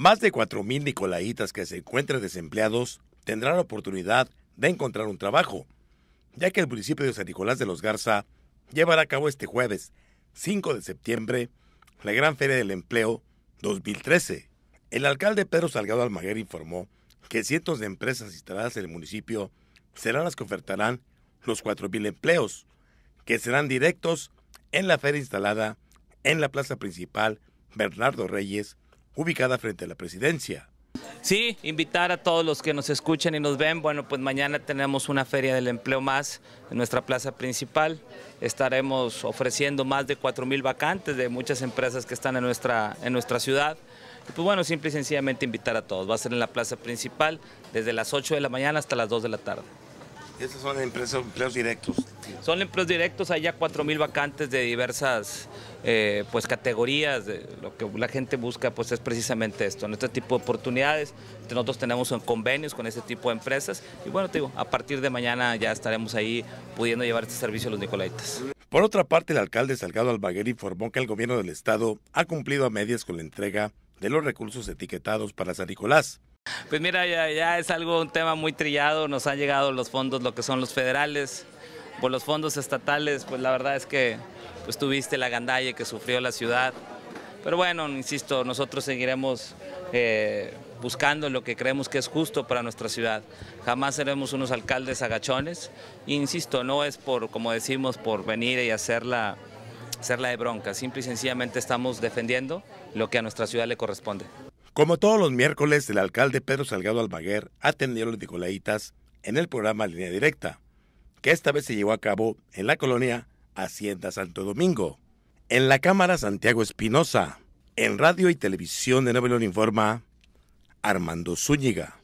Más de 4.000 nicolaitas que se encuentran desempleados tendrán la oportunidad de encontrar un trabajo, ya que el municipio de San Nicolás de los Garza llevará a cabo este jueves 5 de septiembre la Gran Feria del Empleo 2013. El alcalde Pedro Salgado Almaguer informó que cientos de empresas instaladas en el municipio serán las que ofertarán los 4.000 empleos, que serán directos en la feria instalada en la plaza principal Bernardo Reyes ubicada frente a la presidencia. Sí, invitar a todos los que nos escuchan y nos ven. Bueno, pues mañana tenemos una feria del empleo más en nuestra plaza principal. Estaremos ofreciendo más de 4.000 vacantes de muchas empresas que están en nuestra, en nuestra ciudad. Y pues bueno, simple y sencillamente invitar a todos. Va a ser en la plaza principal desde las 8 de la mañana hasta las 2 de la tarde. Esos son empresas, empleos directos. Son empleos directos, hay ya 4.000 vacantes de diversas eh, pues, categorías. Lo que la gente busca pues, es precisamente esto, en este tipo de oportunidades. Nosotros tenemos convenios con este tipo de empresas. Y bueno, te digo, a partir de mañana ya estaremos ahí pudiendo llevar este servicio a los Nicolaitas. Por otra parte, el alcalde Salgado Albaguer informó que el gobierno del estado ha cumplido a medias con la entrega de los recursos etiquetados para San Nicolás. Pues mira, ya, es algo, un tema muy trillado, nos han llegado los fondos, lo que son los federales, por pues los fondos estatales, pues la verdad es que pues tuviste la gandalle que sufrió la ciudad, pero bueno, insisto, nosotros seguiremos eh, buscando lo que creemos que es justo para nuestra ciudad. Jamás seremos unos alcaldes agachones. insisto, no es por, como decimos, por venir y hacerla, hacerla de bronca. Simple y sencillamente estamos defendiendo lo que a nuestra ciudad le corresponde. Como todos los miércoles, el alcalde Pedro Salgado Almaguer atendió a los nicolaitas en el programa Línea Directa, que esta vez se llevó a cabo en la colonia Hacienda Santo Domingo. En la Cámara Santiago Espinosa, en radio y televisión de Nuevo León informa Armando Zúñiga.